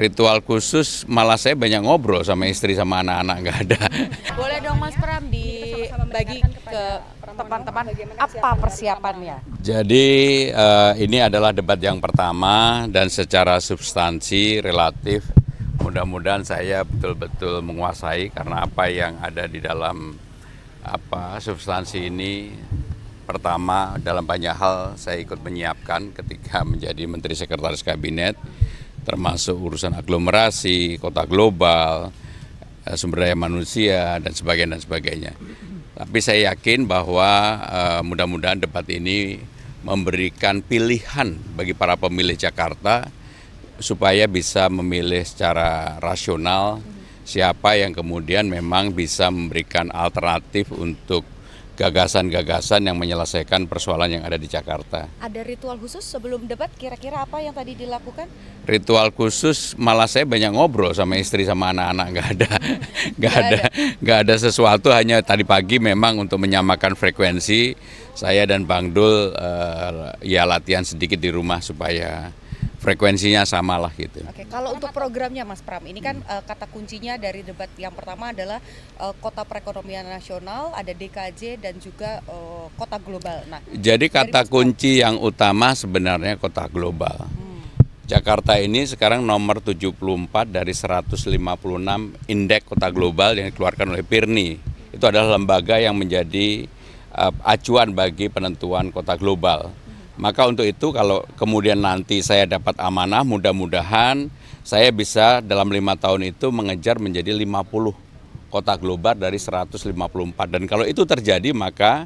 ritual khusus malah saya banyak ngobrol sama istri sama anak-anak nggak ada. Boleh dong Mas Pram dibagi ke teman-teman apa persiapannya? Jadi uh, ini adalah debat yang pertama dan secara substansi relatif mudah-mudahan saya betul-betul menguasai karena apa yang ada di dalam apa substansi ini pertama dalam banyak hal saya ikut menyiapkan ketika menjadi menteri sekretaris kabinet termasuk urusan aglomerasi, kota global, eh, sumber daya manusia dan sebagainya dan sebagainya. Tapi saya yakin bahwa eh, mudah-mudahan debat ini memberikan pilihan bagi para pemilih Jakarta supaya bisa memilih secara rasional siapa yang kemudian memang bisa memberikan alternatif untuk gagasan-gagasan yang menyelesaikan persoalan yang ada di Jakarta. Ada ritual khusus sebelum debat kira-kira apa yang tadi dilakukan? Ritual khusus malah saya banyak ngobrol sama istri sama anak-anak nggak ada nggak ada nggak ada sesuatu hanya tadi pagi memang untuk menyamakan frekuensi saya dan Bang Dul uh, ya latihan sedikit di rumah supaya frekuensinya sama lah gitu. Oke, kalau untuk programnya Mas Pram, ini kan hmm. uh, kata kuncinya dari debat yang pertama adalah uh, kota perekonomian nasional, ada DKJ dan juga uh, kota global. Nah, jadi kata kunci yang utama sebenarnya kota global. Hmm. Jakarta ini sekarang nomor 74 dari 156 indeks kota global yang dikeluarkan oleh Pirni. Itu adalah lembaga yang menjadi uh, acuan bagi penentuan kota global maka untuk itu kalau kemudian nanti saya dapat amanah mudah-mudahan saya bisa dalam lima tahun itu mengejar menjadi 50 kota global dari 154. Dan kalau itu terjadi maka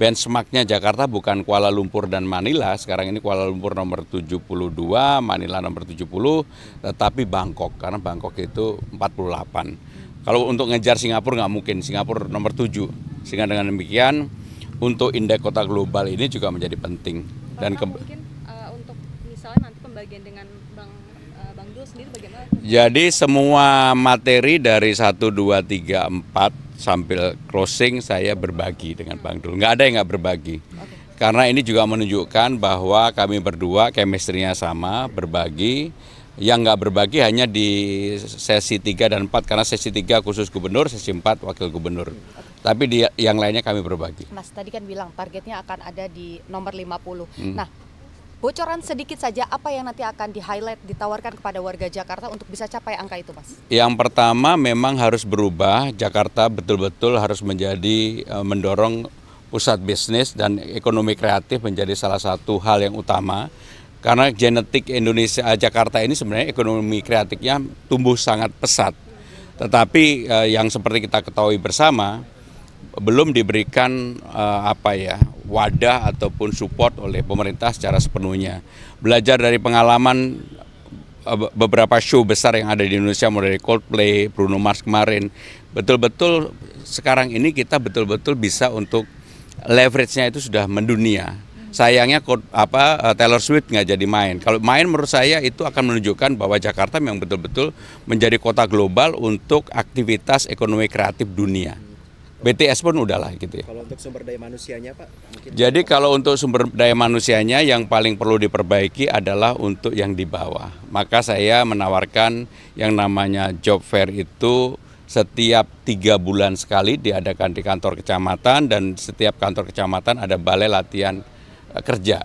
benchmarknya Jakarta bukan Kuala Lumpur dan Manila, sekarang ini Kuala Lumpur nomor 72, Manila nomor 70, tetapi Bangkok, karena Bangkok itu 48. Kalau untuk ngejar Singapura nggak mungkin, Singapura nomor 7. Sehingga dengan demikian, untuk indeks kota global ini juga menjadi penting dan ke mungkin, uh, untuk misalnya nanti pembagian dengan Bang uh, Bang Dul sendiri bagaimana? Jadi semua materi dari satu dua tiga empat sambil closing saya berbagi dengan hmm. Bang Dul. Nggak ada yang nggak berbagi. Okay. Karena ini juga menunjukkan bahwa kami berdua kemistrinya sama, berbagi yang nggak berbagi hanya di sesi 3 dan 4 karena sesi 3 khusus gubernur, sesi 4 wakil gubernur. Okay tapi di yang lainnya kami berbagi. Mas tadi kan bilang targetnya akan ada di nomor 50. Hmm. Nah, bocoran sedikit saja apa yang nanti akan di-highlight ditawarkan kepada warga Jakarta untuk bisa capai angka itu, Mas? Yang pertama memang harus berubah, Jakarta betul-betul harus menjadi e, mendorong pusat bisnis dan ekonomi kreatif menjadi salah satu hal yang utama. Karena genetik Indonesia e, Jakarta ini sebenarnya ekonomi kreatifnya tumbuh sangat pesat. Tetapi e, yang seperti kita ketahui bersama, belum diberikan uh, apa ya wadah ataupun support oleh pemerintah secara sepenuhnya. Belajar dari pengalaman uh, beberapa show besar yang ada di Indonesia mulai dari Coldplay, Bruno Mars kemarin, betul-betul sekarang ini kita betul-betul bisa untuk leverage-nya itu sudah mendunia. Sayangnya apa eh, Taylor Swift nggak jadi main. Kalau main menurut saya itu akan menunjukkan bahwa Jakarta memang betul-betul menjadi kota global untuk aktivitas ekonomi kreatif dunia. BTS pun udahlah gitu ya. Kalau untuk sumber daya manusianya Pak? Mungkin Jadi kalau untuk sumber daya manusianya yang paling perlu diperbaiki adalah untuk yang di bawah. Maka saya menawarkan yang namanya job fair itu setiap tiga bulan sekali diadakan di kantor kecamatan dan setiap kantor kecamatan ada balai latihan eh, kerja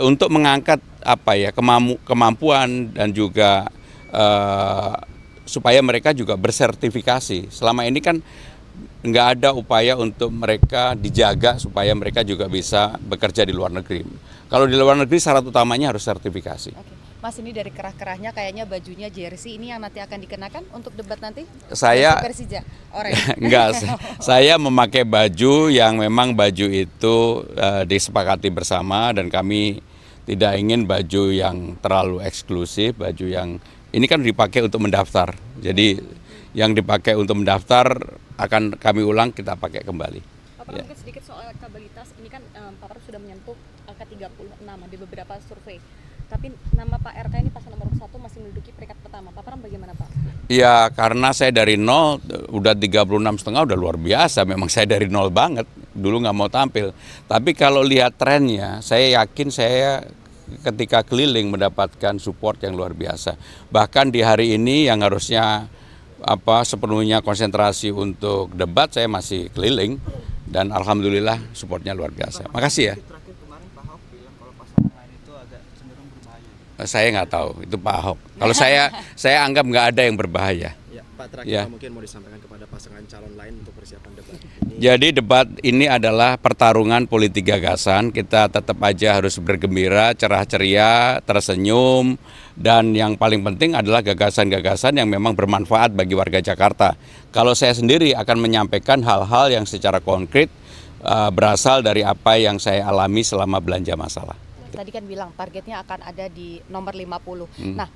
untuk mengangkat apa ya kemamu, kemampuan dan juga uh, supaya mereka juga bersertifikasi. Selama ini kan nggak ada upaya untuk mereka dijaga supaya mereka juga bisa bekerja di luar negeri. Kalau di luar negeri syarat utamanya harus sertifikasi. Oke. Mas ini dari kerah-kerahnya kayaknya bajunya jersey ini yang nanti akan dikenakan untuk debat nanti? Saya Persija. enggak, oh. saya memakai baju yang memang baju itu uh, disepakati bersama dan kami tidak ingin baju yang terlalu eksklusif, baju yang ini kan dipakai untuk mendaftar. Jadi yang dipakai untuk mendaftar akan kami ulang kita pakai kembali. Bapak ya. mungkin sedikit soal elektabilitas ini kan um, Pak Prabowo sudah menyentuh angka 36 di beberapa survei. Tapi nama Pak RK ini pasal nomor satu masih menduduki peringkat pertama. Pak Prabowo bagaimana Pak? Ya karena saya dari nol udah 36 setengah udah luar biasa. Memang saya dari nol banget. Dulu nggak mau tampil. Tapi kalau lihat trennya, saya yakin saya ketika keliling mendapatkan support yang luar biasa. Bahkan di hari ini yang harusnya apa sepenuhnya konsentrasi untuk debat saya masih keliling dan alhamdulillah supportnya luar biasa. Makasih ya. Saya nggak tahu itu Pak Ahok. Kalau saya saya anggap nggak ada yang berbahaya. Pak terakhir ya. mungkin mau disampaikan kepada pasangan calon lain untuk persiapan debat ini. Jadi debat ini adalah pertarungan politik gagasan. Kita tetap aja harus bergembira, cerah ceria, tersenyum dan yang paling penting adalah gagasan-gagasan yang memang bermanfaat bagi warga Jakarta. Kalau saya sendiri akan menyampaikan hal-hal yang secara konkret uh, berasal dari apa yang saya alami selama belanja masalah. Tadi kan bilang targetnya akan ada di nomor 50. Hmm. Nah,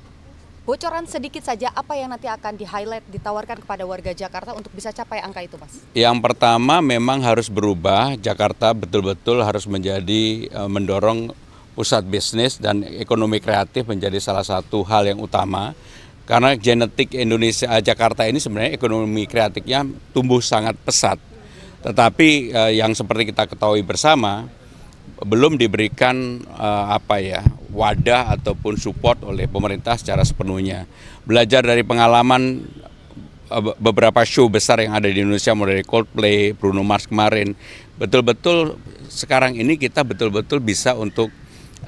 bocoran sedikit saja apa yang nanti akan di-highlight, ditawarkan kepada warga Jakarta untuk bisa capai angka itu Mas? Yang pertama memang harus berubah, Jakarta betul-betul harus menjadi e, mendorong pusat bisnis dan ekonomi kreatif menjadi salah satu hal yang utama. Karena genetik Indonesia e, Jakarta ini sebenarnya ekonomi kreatifnya tumbuh sangat pesat. Tetapi e, yang seperti kita ketahui bersama, belum diberikan uh, apa ya wadah ataupun support oleh pemerintah secara sepenuhnya. Belajar dari pengalaman uh, beberapa show besar yang ada di Indonesia mulai dari Coldplay, Bruno Mars kemarin, betul-betul sekarang ini kita betul-betul bisa untuk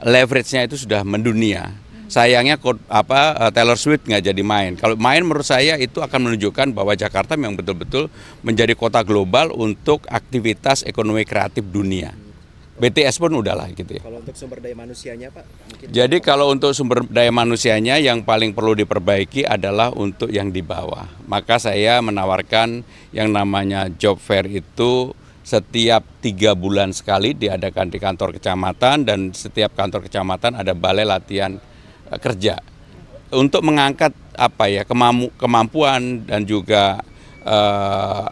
leverage-nya itu sudah mendunia. Sayangnya apa eh, Taylor Swift nggak jadi main. Kalau main menurut saya itu akan menunjukkan bahwa Jakarta memang betul-betul menjadi kota global untuk aktivitas ekonomi kreatif dunia. BTS pun udahlah gitu ya. Kalau untuk sumber daya manusianya Pak? Mungkin Jadi kalau untuk sumber daya manusianya yang paling perlu diperbaiki adalah untuk yang di bawah. Maka saya menawarkan yang namanya job fair itu setiap tiga bulan sekali diadakan di kantor kecamatan dan setiap kantor kecamatan ada balai latihan eh, kerja untuk mengangkat apa ya kemampuan dan juga uh,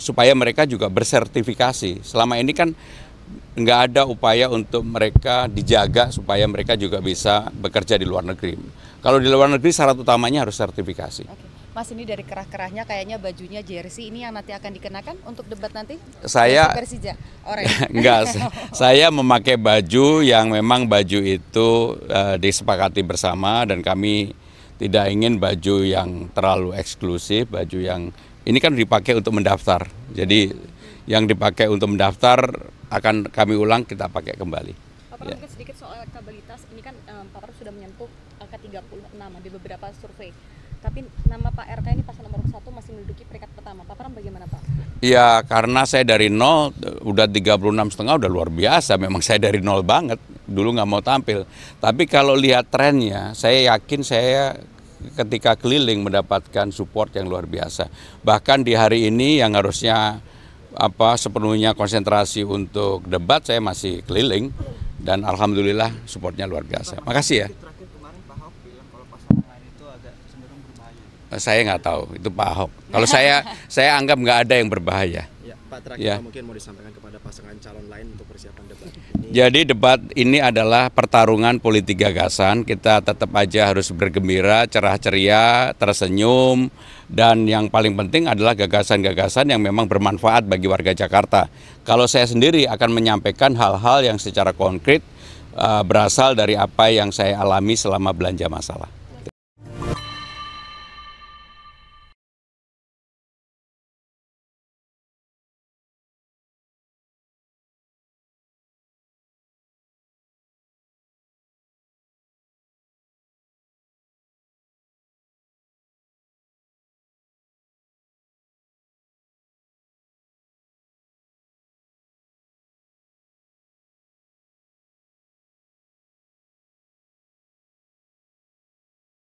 supaya mereka juga bersertifikasi. Selama ini kan nggak ada upaya untuk mereka dijaga supaya mereka juga bisa bekerja di luar negeri. Kalau di luar negeri syarat utamanya harus sertifikasi. Oke. Mas ini dari kerah-kerahnya kayaknya bajunya jersey ini yang nanti akan dikenakan untuk debat nanti? Saya Persija. enggak, saya memakai baju yang memang baju itu uh, disepakati bersama dan kami tidak ingin baju yang terlalu eksklusif, baju yang ini kan dipakai untuk mendaftar. Jadi yang dipakai untuk mendaftar akan kami ulang kita pakai kembali. Pak ya. mungkin sedikit soal elektabilitas, ini kan um, Pak Prabowo sudah menyentuh angka 36 di beberapa survei. Tapi nama Pak RK ini pasal nomor satu masih menduduki peringkat pertama. Pak Pram bagaimana Pak? Iya, karena saya dari nol, udah 36 setengah udah luar biasa. Memang saya dari nol banget, dulu nggak mau tampil. Tapi kalau lihat trennya, saya yakin saya ketika keliling mendapatkan support yang luar biasa. Bahkan di hari ini yang harusnya apa sepenuhnya konsentrasi untuk debat saya masih keliling dan alhamdulillah supportnya luar biasa. Makasih ya. Eh, saya nggak tahu itu Pak Ahok. Kalau saya saya anggap nggak ada yang berbahaya. Ya, Pak terakhir ya. mungkin mau disampaikan kepada pasangan calon lain untuk persiapan debat ini. Jadi debat ini adalah pertarungan politik gagasan. Kita tetap aja harus bergembira, cerah ceria, tersenyum dan yang paling penting adalah gagasan-gagasan yang memang bermanfaat bagi warga Jakarta. Kalau saya sendiri akan menyampaikan hal-hal yang secara konkret eh, berasal dari apa yang saya alami selama belanja masalah.